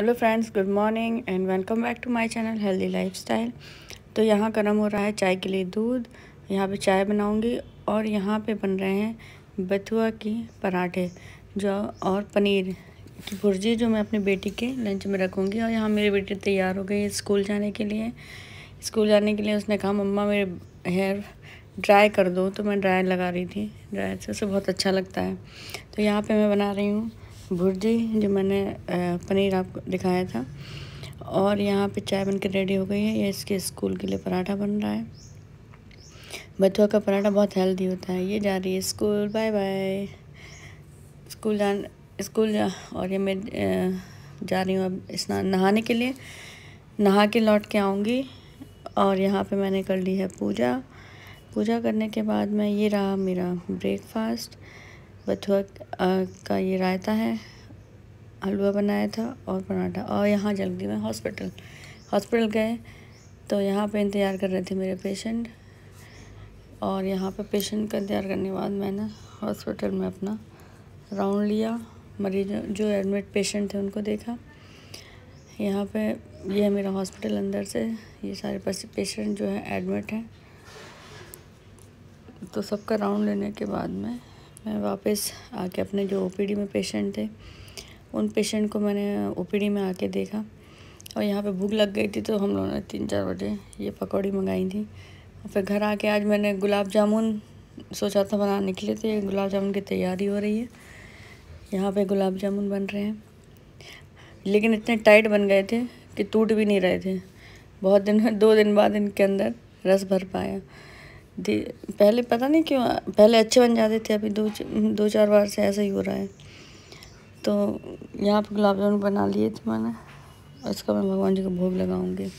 hello friends good morning and welcome back to my channel healthy lifestyle तो यहाँ गर्म हो रहा है चाय के लिए दूध यहाँ पे चाय बनाऊँगी और यहाँ पे बन रहे हैं बथुआ की पराठे जो और पनीर की भुर्जी जो मैं अपनी बेटी के लंच में रखूँगी और यहाँ मेरी बेटी तैयार हो गई स्कूल जाने के लिए स्कूल जाने के लिए उसने कहा मम्मा मेरे हेयर ड्राई कर दो तो मैं ड्रायर लगा रही थी ड्रायर से उसे बहुत अच्छा लगता है तो यहाँ पर मैं बना रही हूँ भुर्जी जो मैंने पनीर आपको दिखाया था और यहाँ पे चाय बन के रेडी हो गई है ये इसके स्कूल के लिए पराठा बन रहा है बच्चों का पराठा बहुत हेल्दी होता है ये जा रही है स्कूल बाय बाय स्कूल जान स्कूल जा और ये मैं जा रही हूँ अब स्नान नहाने के लिए नहा के लौट के आऊँगी और यहाँ पे मैंने कर ली है पूजा पूजा करने के बाद मैं ये रहा मेरा ब्रेकफास्ट बथुआ का ये रायता है हलवा बनाया था और पराठा और यहाँ जल्दी गई मैं हॉस्पिटल हॉस्पिटल गए तो यहाँ पे इंतज़ार कर रहे थे मेरे पेशेंट और यहाँ पे पेशेंट का इंतज़ार करने के बाद मैंने हॉस्पिटल में अपना राउंड लिया मरीज जो एडमिट पेशेंट थे उनको देखा यहाँ पे ये है मेरा हॉस्पिटल अंदर से ये सारे पेशेंट जो है एडमिट हैं तो सबका राउंड लेने के बाद में मैं वापस आके अपने जो ओपीडी में पेशेंट थे उन पेशेंट को मैंने ओपीडी में आके देखा और यहाँ पे भूख लग गई थी तो हम लोगों ने तीन चार बजे ये पकौड़ी मंगाई थी और फिर घर आके आज मैंने गुलाब जामुन सोचा था बनाने के लिए तो ये गुलाब जामुन की तैयारी हो रही है यहाँ पे गुलाब जामुन बन रहे हैं लेकिन इतने टाइट बन गए थे कि टूट भी नहीं रहे थे बहुत दिन दो दिन बाद इनके अंदर रस भर पाया पहले पता नहीं क्यों पहले अच्छे बन जाते थे अभी दो दो चार बार से ऐसा ही हो रहा है तो यहाँ पर गुलाब जामुन बना लिए थे मैंने इसका मैं भगवान जी को भोग लगाऊंगी